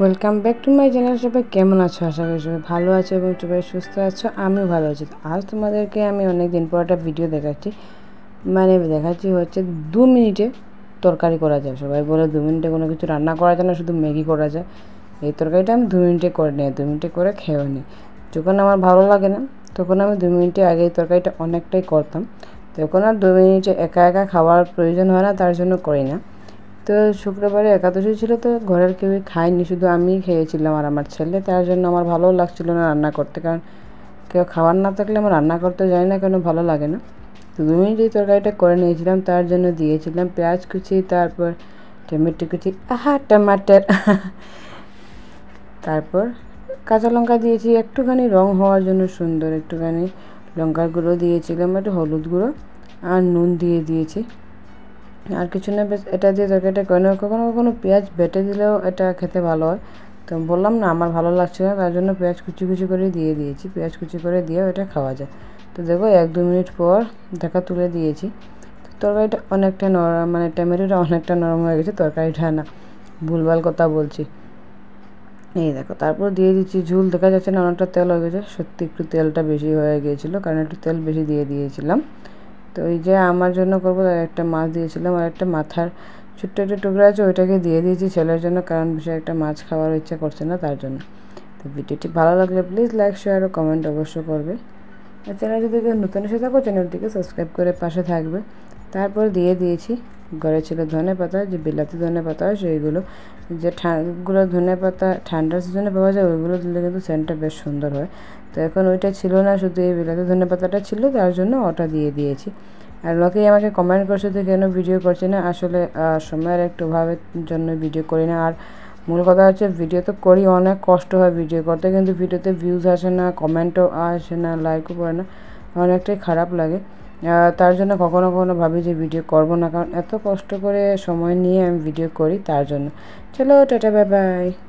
welcome back to my channel সবাই কেমন আছো আশা করি সবাই ভালো আছো এবং সবাই সুস্থ আছো আমিও ভালো আছি আজ তোমাদেরকে আমি অনেক দিন পর একটা ভিডিও দেখাচ্ছি মানে দেখাচ্ছি হচ্ছে দু মিনিটে তরকারি করা যায় সবাই বলে দু মিনিটে কোনো কিছু রান্না করা যায় না শুধু ম্যাগি করা যায় এই তরকারিটা আমি দু মিনিটে করে নিই দু মিনিটে করে খেয়েও নিই যখন আমার ভালো লাগে না তখন আমি দু মিনিটে আগে এই তরকারিটা অনেকটাই করতাম তখন আর দু মিনিটে একা একা খাওয়ার প্রয়োজন হয় না তার জন্য করি না তো শুক্রবারে একাদশী ছিল তো ঘরের কেউই খায়নি শুধু আমিই খেয়েছিলাম আর আমার ছেলে তার জন্য আমার ভালো লাগছিল না রান্না করতে কারণ কেউ খাবার না থাকলে আমার রান্না করতে যাই না কেন ভালো লাগে না তো তুমি যে তরকারিটা করে নিয়েছিলাম তার জন্য দিয়েছিলাম পেঁয়াজ কুচি তারপর টমেটো কুচি আহা টমাটার তারপর কাঁচা লঙ্কা দিয়েছি একটুখানি রং হওয়ার জন্য সুন্দর একটুখানি লঙ্কার গুঁড়ো দিয়েছিলাম একটু হলুদ গুঁড়ো আর নুন দিয়ে দিয়েছি আর কিছু না বেশ এটা দিয়ে তরকারিটা কখনো কখনো কখনো পেঁয়াজ বেটে দিলেও এটা খেতে ভালো হয় তো বললাম না আমার ভালো লাগছে না তার জন্য পেঁয়াজ কুচি কুচি করে দিয়ে দিয়েছি পেঁয়াজ কুচি করে দিয়েও এটা খাওয়া যায় তো দেখো এক দু মিনিট পর দেখা তুলে দিয়েছি তরকারিটা অনেকটা নরম মানে টেমেটোটা অনেকটা নরম হয়ে গেছে তরকারিটা না ভুলভাল কথা বলছি এই দেখো তারপর দিয়ে দিচ্ছি ঝুল দেখা যাচ্ছে না অনেকটা তেল হয়ে গেছে সত্যি একটু তেলটা বেশি হয়ে গিয়েছিলো কারণ একটু তেল বেশি দিয়ে দিয়েছিলাম তো এই যে আমার জন্য করবো আর একটা মাছ দিয়েছিলাম আর একটা মাথার ছোট্ট একটা টুকরা আছে ওইটাকে দিয়ে দিয়েছি ছেলের জন্য কারণ সে একটা মাছ খাওয়ার ইচ্ছা করছে না তার জন্য তো ভিডিওটি ভালো লাগলে প্লিজ লাইক শেয়ার ও কমেন্ট অবশ্য করবে আর চ্যানেল যদি নতুন এসে থাকো চ্যানেলটিকে সাবস্ক্রাইব করে পাশে থাকবে তারপর দিয়ে দিয়েছি ঘরে ছিল ধনে পাতা যে বিলাতি ধনে পাতা সেইগুলো যে ঠাগুলো ধনে পাতা ঠান্ডার সিজনে পাওয়া যায় ওইগুলো দিলে কিন্তু সেন্টটা বেশ সুন্দর হয় তো এখন ওইটা ছিল না শুধু এই বিলাতি ধনে পাতাটা ছিল তার জন্য ওটা দিয়ে দিয়েছি আর লোকেই আমাকে কমেন্ট করছে যে কেন ভিডিও করছে না আসলে সময়ের একটু অভাবের জন্য ভিডিও করি না আর মূল কথা হচ্ছে ভিডিও তো করি অনেক কষ্ট হয় ভিডিও করতে কিন্তু ভিডিওতে ভিউজ আসে না কমেন্টও আসে না লাইকও করে না অনেকটাই খারাপ লাগে তার জন্য কখনো কখনো ভাবি যে ভিডিও করব না কারণ এত কষ্ট করে সময় নিয়ে আমি ভিডিও করি তার জন্য চলো টাটা বাই বাই